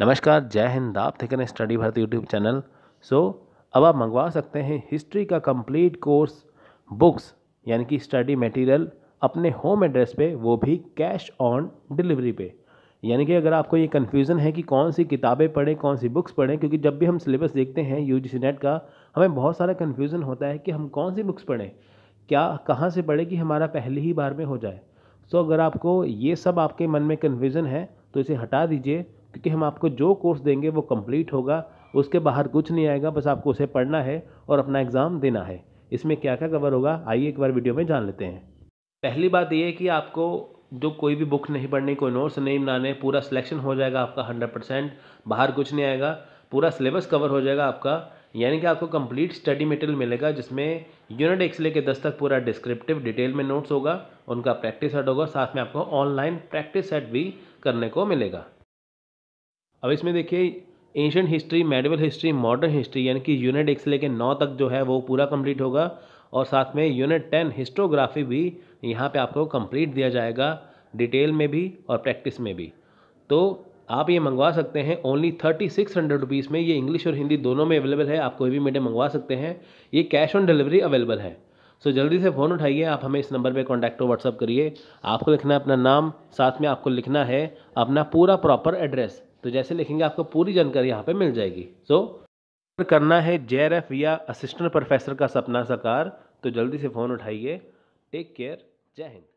नमस्कार जय हिंद आप थे करें study Bharat YouTube channel so अब आप मंगवा सकते हैं हिस्ट्री का कंप्लीट कोर्स बुक्स यानी कि स्टडी मटेरियल अपने होम एड्रेस पे वो भी कैश ऑन डिलीवरी पे यानी कि अगर आपको ये कन्फ्यूज़न है कि कौन सी किताबें पढ़ें कौन सी बुक्स पढ़ें क्योंकि जब भी हम सिलेबस देखते हैं यू जी नेट का हमें बहुत सारा कन्फ्यूज़न होता है कि हम कौन सी बुक्स पढ़ें क्या कहाँ से पढ़ें कि हमारा पहली ही बार में हो जाए सो so, अगर आपको ये सब आपके मन में कन्फ्यूज़न है तो इसे हटा दीजिए क्योंकि हम आपको जो कोर्स देंगे वो कंप्लीट होगा उसके बाहर कुछ नहीं आएगा बस आपको उसे पढ़ना है और अपना एग्ज़ाम देना है इसमें क्या क्या कवर होगा आइए एक बार वीडियो में जान लेते हैं पहली बात यह है कि आपको जो कोई भी बुक नहीं पढ़नी कोई नोट्स नहीं बनाने पूरा सिलेक्शन हो जाएगा आपका हंड्रेड परसेंट बाहर कुछ नहीं आएगा पूरा सिलेबस कवर हो जाएगा आपका यानी कि आपको कंप्लीट स्टडी मटेरियल मिलेगा जिसमें यूनिट एक्स लेके दस तक पूरा डिस्क्रिप्टिव डिटेल में नोट्स होगा उनका प्रैक्टिस सेट होगा साथ में आपको ऑनलाइन प्रैक्टिस सेट भी करने को मिलेगा अब इसमें देखिए ancient history medieval history modern history यानी कि यूनिट एक से लेकर नौ तक जो है वो पूरा कंप्लीट होगा और साथ में यूनिट टेन हिस्टोग्राफी भी यहाँ पे आपको कंप्लीट दिया जाएगा डिटेल में भी और प्रैक्टिस में भी तो आप ये मंगवा सकते हैं only thirty six hundred rupees में ये इंग्लिश और हिंदी दोनों में अवेलेबल है आप कोई भी मीडियम मंगवा सकते हैं ये कैश ऑन डिलीवरी अवेलेबल है सो जल्दी से फ़ोन उठाइए आप हमें इस नंबर पे कॉन्टैक्ट हो व्हाट्सअप करिए आपको लिखना है अपना नाम साथ में आपको लिखना है अपना पूरा प्रॉपर एड्रेस तो जैसे लिखेंगे आपको पूरी जानकारी यहाँ पे मिल जाएगी सो so, करना है जे या असिस्टेंट प्रोफेसर का सपना साकार तो जल्दी से फ़ोन उठाइए टेक केयर जय हिंद